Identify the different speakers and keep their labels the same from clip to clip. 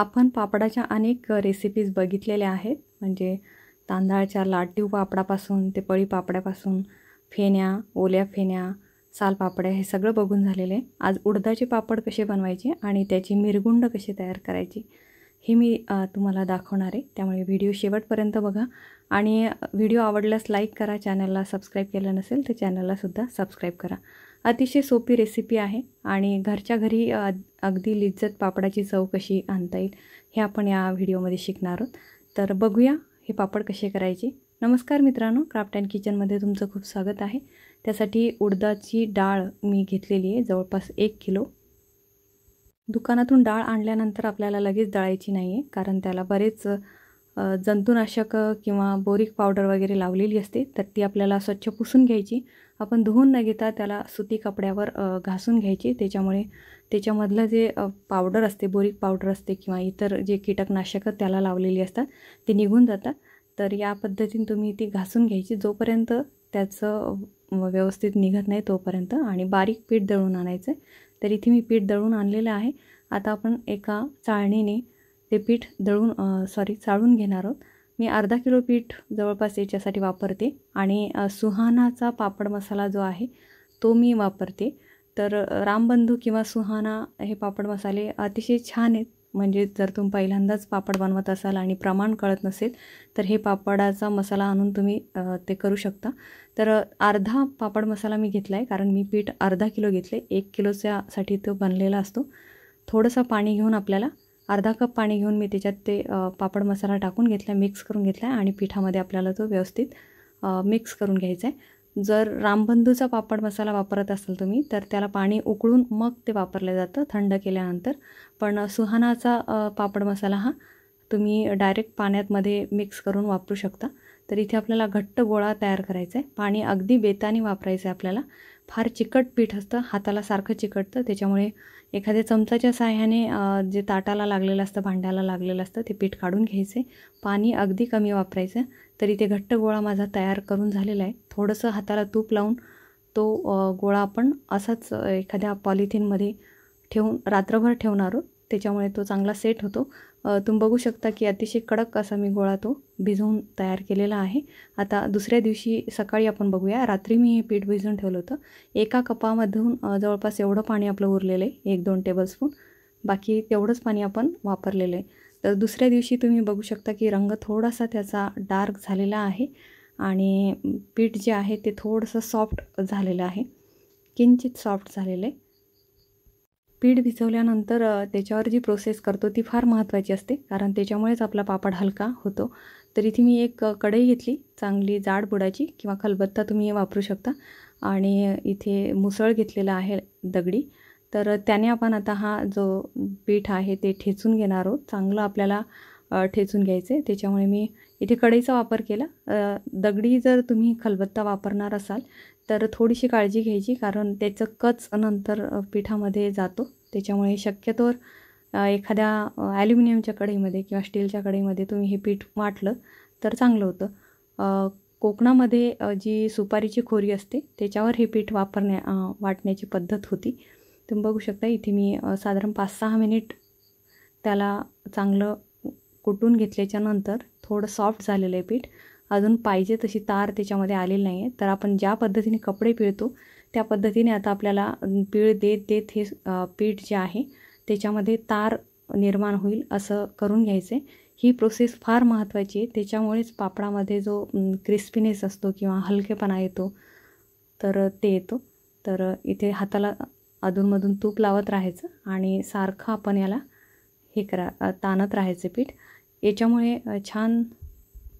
Speaker 1: आपण पापडाच्या अनेक रेसिपीज बघितलेल्या आहेत म्हणजे तांदळाच्या लाटीव पापडापासून ते पळी पापड्यापासून फेण्या ओल्या फेण्या सालपापड्या हे सगळं बघून झालेले आहे आज उडदाचे पापड कसे बनवायचे आणि त्याची मिरगुंड कशी तयार करायची हे मी तुम्हाला दाखवणार आहे त्यामुळे व्हिडिओ शेवटपर्यंत बघा आणि व्हिडिओ आवडल्यास लाईक करा चॅनलला सबस्क्राईब केलं नसेल तर चॅनललासुद्धा सबस्क्राईब करा अतिशय सोपी रेसिपी आहे आणि घरच्या घरी अगदी लिज्जत पापडाची चव कशी आणता येईल हे आपण या व्हिडिओमध्ये शिकणार आहोत तर बघूया हे पापड कसे करायचे नमस्कार मित्रांनो क्राफ्ट अँड किचनमध्ये तुमचं खूप स्वागत आहे त्यासाठी उडदाची डाळ मी घेतलेली आहे जवळपास एक किलो दुकानातून डाळ आणल्यानंतर आपल्याला लगेच दळायची नाही आहे कारण त्याला बरेच जंतुनाशक किंवा बोरिक पावडर वगैरे लावलेली असते तर ती आपल्याला स्वच्छ पुसून घ्यायची आपण धुवून न घेता त्याला सुती कपड्यावर घासून घ्यायची त्याच्यामुळे त्याच्यामधलं जे पावडर असते बोरिक पावडर असते किंवा इतर जे कीटकनाशकं त्याला लावलेली असतात ते निघून जातात तर या पद्धतीने तुम्ही ती घासून घ्यायची जोपर्यंत त्याचं व्यवस्थित निघत नाही तोपर्यंत आणि बारीक पीठ दळून आणायचं तर इथे मी पीठ दळून आणलेलं आहे आता आपण एका चाळणीने ते पीठ दळून सॉरी चाळून घेणार आहोत मी अर्धा किलो पीठ जवळपास याच्यासाठी वापरते आणि सुहानाचा पापड मसाला जो आहे तो मी वापरते तर रामबंधू किंवा सुहाना हे पापड मसाले अतिशय छान आहेत म्हणजे जर तुम्ही पहिल्यांदाच पापड बनवत असाल आणि प्रमाण कळत नसेल तर हे पापडाचा मसाला आणून तुम्ही ते करू शकता तर अर्धा पापड मसाला मी घेतला आहे कारण मी पीठ अर्धा किलो घेतले एक किलोच्यासाठी तो बनलेला असतो थोडंसं पाणी घेऊन आपल्याला अर्धा कप पाणी घेऊन मी त्याच्यात ते पापड मसाला टाकून घेतला मिक्स करून घेतला आहे आणि पिठामध्ये आपल्याला तो व्यवस्थित मिक्स करून घ्यायचा आहे जर रामबंधूचा पापड मसाला वापरत असाल तुम्ही तर त्याला पाणी उकळून मग ते वापरलं जातं थंड केल्यानंतर पण सुहानाचा पापड मसाला हा तुम्ही डायरेक्ट पाण्यातमध्ये मिक्स करून वापरू शकता तर इथे आपल्याला घट्ट गोळा तयार करायचा आहे पाणी अगदी बेताने वापरायचं आहे आपल्याला फार चिकट पीठ असतं हाताला सारखं चिकटतं त्याच्यामुळे एखाद्या चमचाच्या साह्याने जे ताटाला लागलेलं असतं भांड्याला लागलेलं असतं ते पीठ काढून घ्यायचे पाणी अगदी कमी वापरायचं तरी ते घट्ट गोळा माझा तयार करून झालेला आहे थोडंसं हाताला तूप लावून तो गोळा आपण असाच एखाद्या पॉलिथिनमध्ये ठेवून रात्रभर ठेवणार आहोत त्याच्यामुळे तो चांगला सेट होतो तुम्ही बघू शकता की अतिशय कडक असा मी गोळा तो भिजवून तयार केलेला आहे आता दुसऱ्या दिवशी सकाळी आपण बघूया रात्री मी हे पीठ भिजवून ठेवलं होतं एका कपामधून जवळपास एवढं पाणी आपलं उरलेलं आहे एक दोन टेबलस्पून बाकी तेवढंच पाणी आपण वापरलेलं आहे तर दुसऱ्या दिवशी तुम्ही बघू शकता की रंग थोडासा त्याचा डार्क झालेला आहे आणि पीठ जे आहे ते थोडंसं सॉफ्ट झालेलं आहे किंचित सॉफ्ट झालेलं आहे पीठ भिजवल्यानंतर त्याच्यावर जी प्रोसेस करतो ती फार महत्त्वाची असते कारण त्याच्यामुळेच आपला पापड हलका होतो तर इथे मी एक कढई घेतली चांगली जाड बुडाची किंवा खलबत्ता तुम्ही वापरू शकता आणि इथे मुसळ घेतलेला आहे दगडी तर त्याने आपण आता हा जो पीठ आहे ते ठेचून घेणार आहोत चांगलं आपल्याला ठेचून घ्यायचं आहे त्याच्यामुळे मी इथे कढईचा वापर केला दगडी जर तुम्ही खलबत्ता वापरणार असाल तर थोडीशी काळजी घ्यायची कारण त्याचं कच नंतर पिठामध्ये जातो त्याच्यामुळे शक्यतोवर एखाद्या ॲल्युमिनियमच्या कढईमध्ये किंवा स्टीलच्या कढईमध्ये तुम्ही हे पीठ वाटलं तर चांगलं होतं कोकणामध्ये जी सुपारीची खोरी असते त्याच्यावर हे पीठ वापरण्या वाटण्याची पद्धत होती तुम्ही बघू शकता इथे मी साधारण पाच सहा मिनिट त्याला चांगलं कुटून घेतल्याच्यानंतर थोडं सॉफ्ट झालेलं आहे पीठ अजून पाहिजे तशी तार त्याच्यामध्ये आलेली नाही आहे तर आपण ज्या पद्धतीने कपडे पिळतो त्या पद्धतीने आता आपल्याला पीळ देत देत हे पीठ जे आहे त्याच्यामध्ये तार निर्माण होईल असं करून घ्यायचं ही प्रोसेस फार महत्त्वाची आहे त्याच्यामुळेच पापडामध्ये जो क्रिस्पीनेस असतो किंवा हलकेपणा येतो तर ते येतो तर इथे हाताला अधूनमधून तूप लावत राहायचं आणि सारखं आपण याला हे करा ताणत राहायचं पीठ याच्यामुळे छान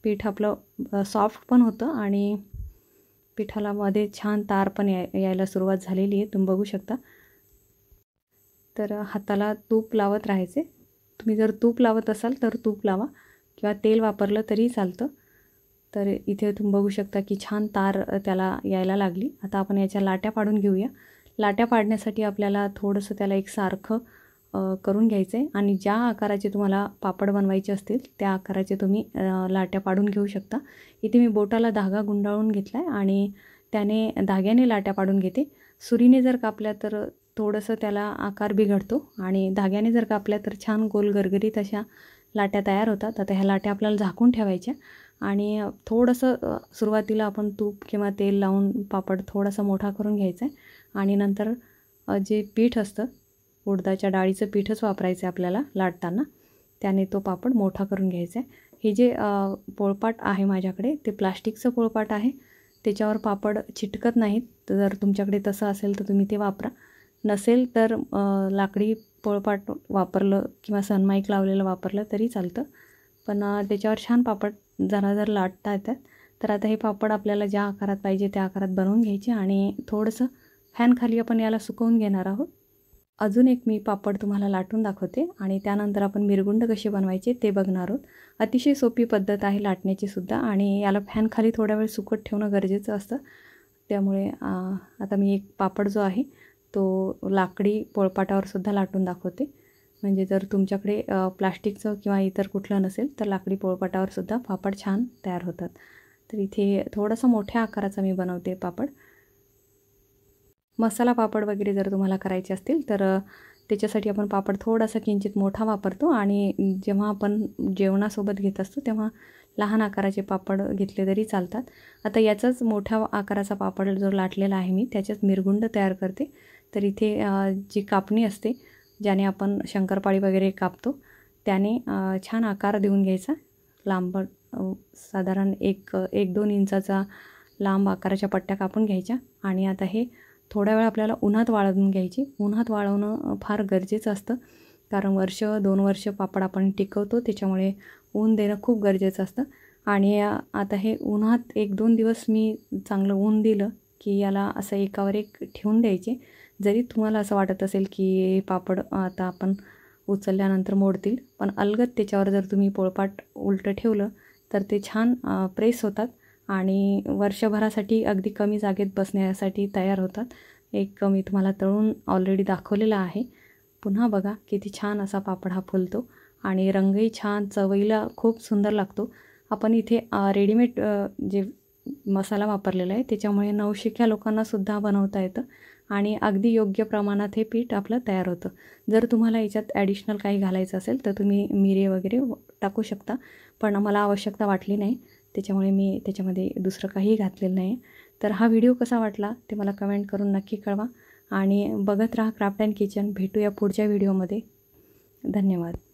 Speaker 1: पीठ आपलं सॉफ्ट पण होतं आणि पिठाला मध्ये छान तार पण या यायला सुरुवात झालेली आहे तुम्ही बघू शकता तर हाताला तूप लावत राहायचे तुम्ही जर तूप लावत असाल तर तूप लावा किंवा तेल वापरलं तरी चालतं तर इथे तुम्ही बघू शकता की छान तार त्याला यायला लागली आता आपण याच्या लाट्या पाडून घेऊया लाट्या पाडण्यासाठी आपल्याला थोडंसं त्याला एक सारखं करून घ्यायचे आणि ज्या आकाराचे तुम्हाला पापड बनवायचे असतील त्या आकाराचे तुम्ही लाट्या पाडून घेऊ शकता इथे मी बोटाला धागा गुंडाळून घेतला आहे आणि त्याने धाग्याने लाट्या पाडून घेते सुरीने जर कापल्या तर थोडंसं त्याला आकार बिघडतो आणि धाग्याने जर कापल्या तर छान गोल गरगरीत अशा लाट्या तयार होतात आता ह्या लाट्या आपल्याला झाकून ठेवायच्या आणि थोडंसं सुरुवातीला आपण तूप किंवा तेल लावून पापड थोडासा मोठा करून घ्यायचा आहे आणि नंतर जे पीठ असतं उडदाच्या डाळीचं पीठच वापरायचं आहे आपल्याला लाटताना त्याने तो पापड मोठा करून घ्यायचा आहे हे जे पोळपाट आहे माझ्याकडे ते प्लास्टिकचं पोळपाट आहे त्याच्यावर पापड चिटकत नाहीत जर तुमच्याकडे तसं असेल तर तुम्ही ते वापरा नसेल तर लाकडी पोळपाट वापरलं किंवा सनमाईक लावलेलं वापरलं तरी चालतं पण त्याच्यावर छान पापड जरा जर लाटता येतात तर आता हे पापड आपल्याला ज्या आकारात पाहिजे त्या आकारात बनवून घ्यायचे आणि थोडंसं फॅनखाली आपण याला सुकवून घेणार आहोत अजून एक मी पापड तुम्हाला लाटून दाखवते आणि त्यानंतर आपण मिरगुंड कसे बनवायचे ते बघणार आहोत अतिशय सोपी पद्धत आहे लाटण्याची सुद्धा आणि याला फॅनखाली थोड्या वेळ सुकत ठेवणं गरजेचं असतं त्यामुळे आता मी एक पापड जो आहे तो लाकडी पोळपाटावर सुद्धा लाटून दाखवते म्हणजे जर तुमच्याकडे प्लास्टिकचं किंवा इतर कुठलं नसेल तर लाकडी पोळपाटावर सुद्धा पापड छान तयार होतात तर इथे थोडासा मोठ्या आकाराचा मी बनवते पापड मसाला पापड वगैरे जर तुम्हाला करायचे असतील तर त्याच्यासाठी आपण पापड थोडासा किंचित मोठा वापरतो आणि जेव्हा आपण जेवणासोबत घेत असतो तेव्हा लहान आकाराचे पापड घेतले तरी चालतात आता याचाच मोठ्या आकाराचा पापड जो लाटलेला आहे मी त्याच्याच मिरगुंड तयार करते तर इथे जी कापणी असते ज्याने आपण शंकरपाळी वगैरे कापतो त्याने छान आकार देऊन घ्यायचा लांब साधारण एक एक दोन इंचाचा लांब आकाराच्या पट्ट्या कापून घ्यायच्या आणि आता हे थोड्या वेळ आपल्याला उन्हात वाळवून घ्यायची उन्हात वाळवणं फार गरजेचं असतं कारण वर्ष दोन वर्ष पापड आपण टिकवतो त्याच्यामुळे ऊन देणं खूप गरजेचं असतं आणि आता हे उन्हात एक दोन दिवस मी चांगलं ऊन दिलं की याला असं एकावर एक ठेवून द्यायचे जरी तुम्हाला असं वाटत असेल की पापड आता आपण उचलल्यानंतर मोडतील पण अलगत त्याच्यावर जर तुम्ही पोळपाट उलटं ठेवलं तर ते छान प्रेस होतात आणि वर्षभरासाठी अगदी कमी जागेत बसण्यासाठी तयार होतात एक मी तुम्हाला तळून ऑलरेडी दाखवलेला आहे पुन्हा बघा किती छान असा पापड हा फुलतो आणि रंगही छान चवईला खूप सुंदर लागतो आपण इथे रेडीमेड जे मसाला वापरलेला आहे त्याच्यामुळे नवशिक्या लोकांनासुद्धा बनवता येतं आणि अगदी योग्य प्रमाणात हे पीठ आपलं तयार होतं जर तुम्हाला याच्यात ॲडिशनल काही घालायचं असेल तर तुम्ही मिरे वगैरे टाकू शकता पण मला आवश्यकता वाटली नाही त्याच्यामुळे मी त्याच्यामध्ये दुसरं काही घातलेलं नाही तर हा व्हिडिओ कसा वाटला ते मला कमेंट करून नक्की कळवा आणि बघत राहा क्राफ्ट अँड किचन भेटूया पुढच्या व्हिडिओमध्ये धन्यवाद